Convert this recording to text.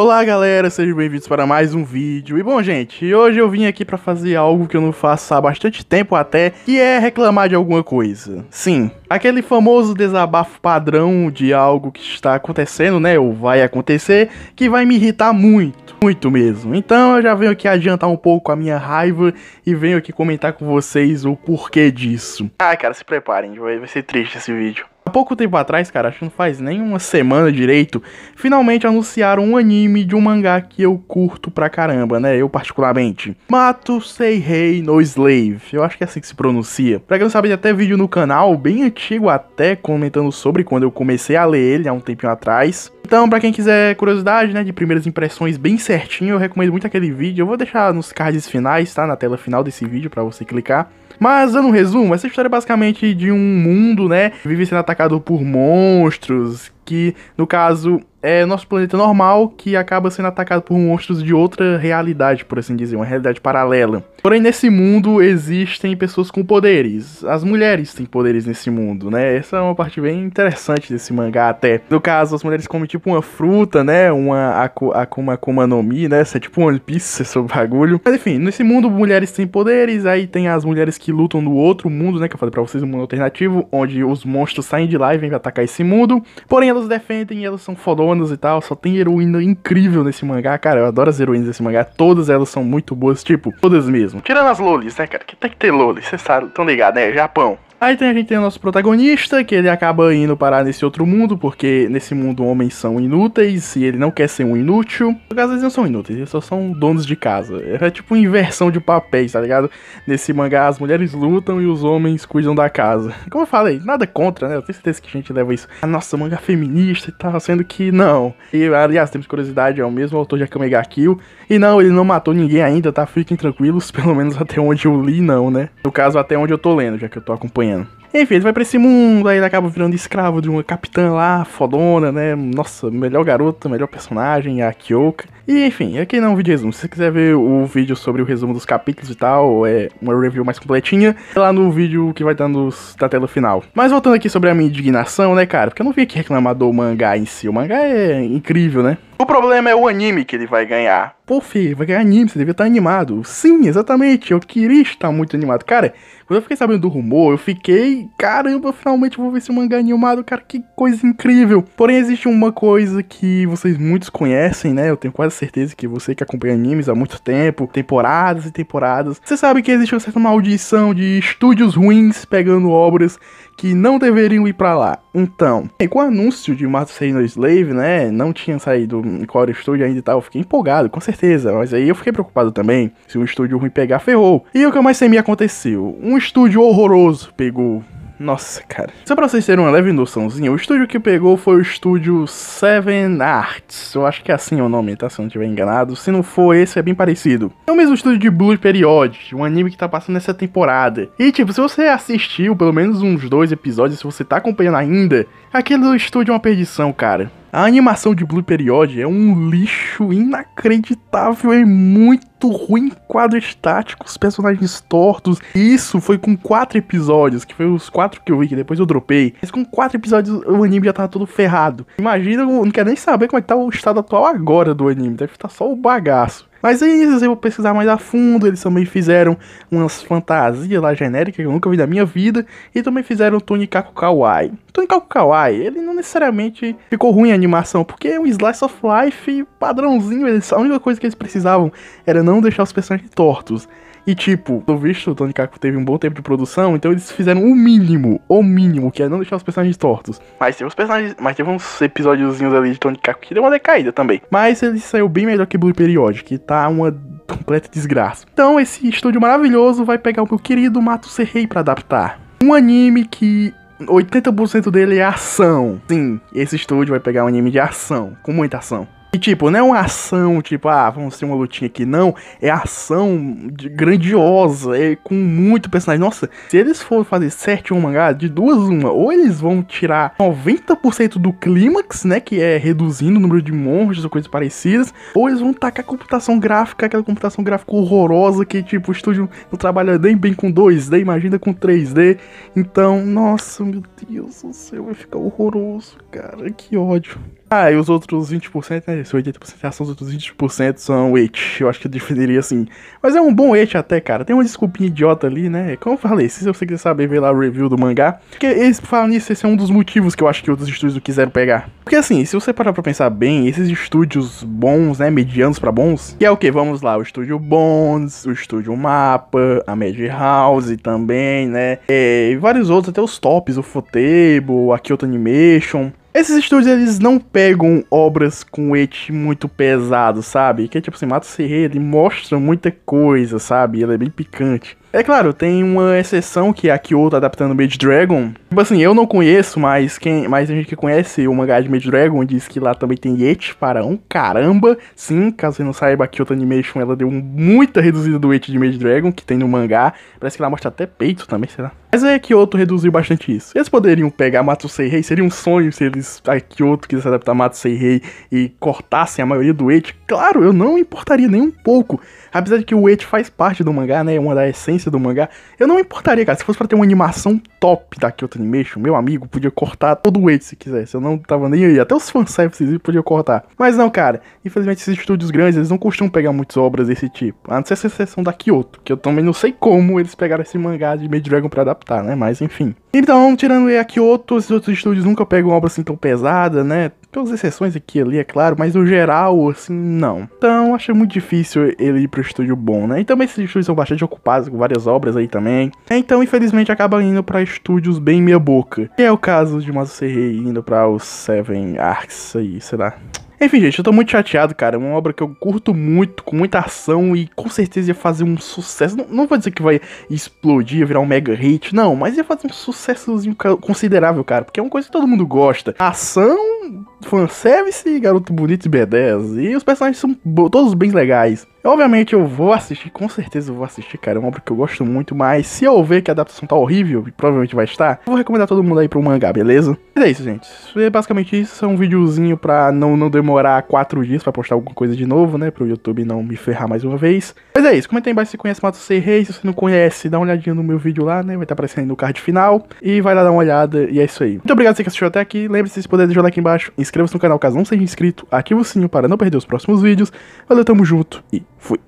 Olá galera, sejam bem-vindos para mais um vídeo. E bom, gente, hoje eu vim aqui para fazer algo que eu não faço há bastante tempo até, que é reclamar de alguma coisa. Sim, aquele famoso desabafo padrão de algo que está acontecendo, né, ou vai acontecer, que vai me irritar muito, muito mesmo. Então eu já venho aqui adiantar um pouco a minha raiva e venho aqui comentar com vocês o porquê disso. Ah, cara, se preparem, vai ser triste esse vídeo. Há pouco tempo atrás, cara, acho que não faz nem uma semana direito, finalmente anunciaram um anime de um mangá que eu curto pra caramba, né? Eu particularmente. Mato Seihei no Slave. Eu acho que é assim que se pronuncia. Pra quem não sabe, tem até vídeo no canal, bem antigo até, comentando sobre quando eu comecei a ler ele há um tempinho atrás. Então, para quem quiser curiosidade, né, de primeiras impressões bem certinho, eu recomendo muito aquele vídeo. Eu vou deixar nos cards finais, tá? Na tela final desse vídeo para você clicar. Mas, dando um resumo, essa história é basicamente de um mundo, né? Vive sendo atacado por monstros, que no caso é nosso planeta normal que acaba sendo atacado por monstros de outra realidade, por assim dizer, uma realidade paralela. Porém, nesse mundo existem pessoas com poderes. As mulheres têm poderes nesse mundo, né? Essa é uma parte bem interessante desse mangá até. No caso, as mulheres comem tipo uma fruta, né? Uma Akuma Akuma no Mi, né? Isso é tipo um One Piece esse é bagulho. Mas enfim, nesse mundo mulheres têm poderes, aí tem as mulheres que lutam no outro mundo, né? Que eu falei pra vocês, um mundo alternativo, onde os monstros saem de lá e vêm atacar esse mundo. Porém, elas defendem e elas são fodões e tal, só tem heroína incrível nesse mangá, cara. Eu adoro as heroínas desse mangá, todas elas são muito boas, tipo, todas mesmo. Tirando as lolis, né, cara? Que tem que ter lolis, vocês estão ligados, né? Japão. Aí tem, a gente tem o nosso protagonista, que ele acaba indo parar nesse outro mundo, porque nesse mundo homens são inúteis e ele não quer ser um inútil. No caso, eles não são inúteis, eles só são donos de casa. É tipo inversão de papéis, tá ligado? Nesse mangá, as mulheres lutam e os homens cuidam da casa. Como eu falei, nada contra, né? Eu tenho certeza que a gente leva isso. Nossa, mangá feminista e tal, sendo que não. E, aliás, temos curiosidade, é o mesmo autor de Akamega Kill. E não, ele não matou ninguém ainda, tá? Fiquem tranquilos, pelo menos até onde eu li, não, né? No caso, até onde eu tô lendo, já que eu tô acompanhando acompanhando. Enfim, ele vai pra esse mundo, aí ele acaba virando escravo de uma capitã lá, fodona, né? Nossa, melhor garota, melhor personagem, a Kyoka. E enfim, aqui não é um vídeo resumo. Se você quiser ver o vídeo sobre o resumo dos capítulos e tal, é uma review mais completinha, é lá no vídeo que vai estar nos, na tela final. Mas voltando aqui sobre a minha indignação, né, cara? Porque eu não vi aqui reclamar do mangá em si. O mangá é incrível, né? O problema é o anime que ele vai ganhar. Pô, vai ganhar anime, você devia estar animado. Sim, exatamente, eu queria estar muito animado. Cara, quando eu fiquei sabendo do rumor, eu fiquei, caramba, finalmente vou ver esse mangá animado, cara, que coisa incrível. Porém, existe uma coisa que vocês muitos conhecem, né? Eu tenho quase certeza que você que acompanha animes há muito tempo, temporadas e temporadas, você sabe que existe uma certa maldição de estúdios ruins pegando obras que não deveriam ir para lá. Então, com o anúncio de Master no Slave, né, não tinha saído Core Studio ainda e tal, eu fiquei empolgado, com certeza, mas aí eu fiquei preocupado também, se um estúdio ruim pegar, ferrou. E o que mais me aconteceu, um estúdio horroroso pegou nossa, cara. Só pra vocês terem uma leve noçãozinha, o estúdio que pegou foi o estúdio Seven Arts. Eu acho que é assim o nome, tá? Se eu não estiver enganado. Se não for, esse é bem parecido. É o mesmo estúdio de Blue Period, um anime que tá passando essa temporada. E, tipo, se você assistiu pelo menos uns dois episódios, se você tá acompanhando ainda, aquele estúdio é uma perdição, cara. A animação de Blue Period é um lixo inacreditável, é muito ruim, quadro estático, os personagens tortos. isso foi com quatro episódios, que foi os quatro que eu vi, que depois eu dropei. Mas com quatro episódios o anime já tava todo ferrado. Imagina, eu não quero nem saber como é que tá o estado atual agora do anime, deve estar tá só o bagaço. Mas aí eu vou pesquisar mais a fundo. Eles também fizeram umas fantasias lá genéricas que eu nunca vi na minha vida. E também fizeram Tony Kako Kawaii. Tony Kako Kawaii, ele não necessariamente ficou ruim a animação, porque é um slice of life padrãozinho. Eles, a única coisa que eles precisavam era não deixar os personagens tortos. E tipo, do visto, o Tony Kaku teve um bom tempo de produção, então eles fizeram o mínimo, o mínimo, que é não deixar os personagens tortos. Mas teve os personagens. Mas teve uns episódiozinhos ali de Tony Kaku que deu uma decaída também. Mas ele saiu bem melhor que Blue Period, que tá uma completa desgraça. Então esse estúdio maravilhoso vai pegar o meu querido Mato Serrei para adaptar. Um anime que 80% dele é ação. Sim, esse estúdio vai pegar um anime de ação, com muita ação. E tipo, não é uma ação, tipo, ah, vamos ter uma lutinha aqui, não. É ação grandiosa, é com muito personagem. Nossa, se eles forem fazer certinho um mangá, de duas uma, ou eles vão tirar 90% do clímax, né, que é reduzindo o número de monstros ou coisas parecidas, ou eles vão tacar a computação gráfica, aquela computação gráfica horrorosa que, tipo, o estúdio não tá trabalha nem bem com 2D, imagina com 3D. Então, nossa, meu Deus do céu, vai ficar horroroso, cara, que ódio. Ah, e os outros 20% é isso, 80% é ação, os outros 20% são et. Eu acho que eu definiria assim. Mas é um bom et até, cara. Tem uma desculpinha idiota ali, né? Como eu falei, se você quiser saber, vê lá o review do mangá. Porque eles falam nisso, esse é um dos motivos que eu acho que outros estúdios não quiseram pegar. Porque assim, se você parar pra pensar bem, esses estúdios bons, né? Medianos pra bons, que é o que? Vamos lá, o estúdio Bones, o estúdio Mapa, a Mad House também, né? É, e vários outros, até os tops, o Fotable, a Kyoto Animation. Esses estúdios, eles não pegam obras com et muito pesado, sabe? Que é tipo assim, Mato Serreira, ele mostra muita coisa, sabe? Ele é bem picante. É claro, tem uma exceção que é a Kyoto tá adaptando Mage Dragon. Tipo assim, eu não conheço, mas quem, mas a gente que conhece o mangá de Mage Dragon diz que lá também tem Yeti para um caramba. Sim, caso você não saiba, a Kyoto Animation ela deu muita reduzida do Yeti de Mage Dragon que tem no mangá. Parece que ela mostra até peito também, será? Mas é que Kyoto reduziu bastante isso. Eles poderiam pegar Matsusei Rei, seria um sonho se eles a Kyoto quisesse adaptar Matsusei Rei e cortassem a maioria do Yeti. Claro, eu não importaria nem um pouco. Apesar de que o Yeti faz parte do mangá, né? É uma da essência do mangá, eu não me importaria, cara. Se fosse pra ter uma animação top da Kyoto Animation, meu amigo podia cortar todo o Eight se quisesse. Eu não tava nem aí. Até os fanservices podia cortar. Mas não, cara. Infelizmente, esses estúdios grandes, eles não costumam pegar muitas obras desse tipo. A não ser essa exceção da Kyoto, que eu também não sei como eles pegaram esse mangá de Maid Dragon pra adaptar, né? Mas enfim. Então, tirando a aqui esses outros estúdios nunca pegam obra assim tão pesada, né? Pelas exceções aqui ali, é claro, mas no geral, assim, não. Então, acho muito difícil ele ir pro estúdio bom, né? E também esses estúdios são bastante ocupados com várias obras aí também. Então, infelizmente, acaba indo para estúdios bem meia boca. Que é o caso de Masu Serrei indo para os Seven Arcs aí, sei lá. Enfim, gente, eu tô muito chateado, cara. É uma obra que eu curto muito, com muita ação e com certeza ia fazer um sucesso. Não, não vou dizer que vai explodir, virar um mega hit, não, mas ia fazer um sucessozinho considerável, cara, porque é uma coisa que todo mundo gosta. A ação fanservice, garoto bonito e B10. E os personagens são todos bem legais. Obviamente eu vou assistir, com certeza eu vou assistir, cara. É uma obra que eu gosto muito, mas se eu ver que a adaptação tá horrível, e provavelmente vai estar, vou recomendar todo mundo aí pro mangá, beleza? Mas é isso, gente. É basicamente isso. É um videozinho pra não, não demorar quatro dias pra postar alguma coisa de novo, né? Pro YouTube não me ferrar mais uma vez. Mas é isso. Comenta aí embaixo se conhece Mato C Reis. Se você não conhece, dá uma olhadinha no meu vídeo lá, né? Vai estar tá aparecendo aí no card final. E vai lá dar uma olhada. E é isso aí. Muito obrigado a você que assistiu até aqui. Lembre-se de poder deixar o like embaixo inscreva-se no canal caso não seja inscrito, ative o sininho para não perder os próximos vídeos. Valeu, tamo junto e fui!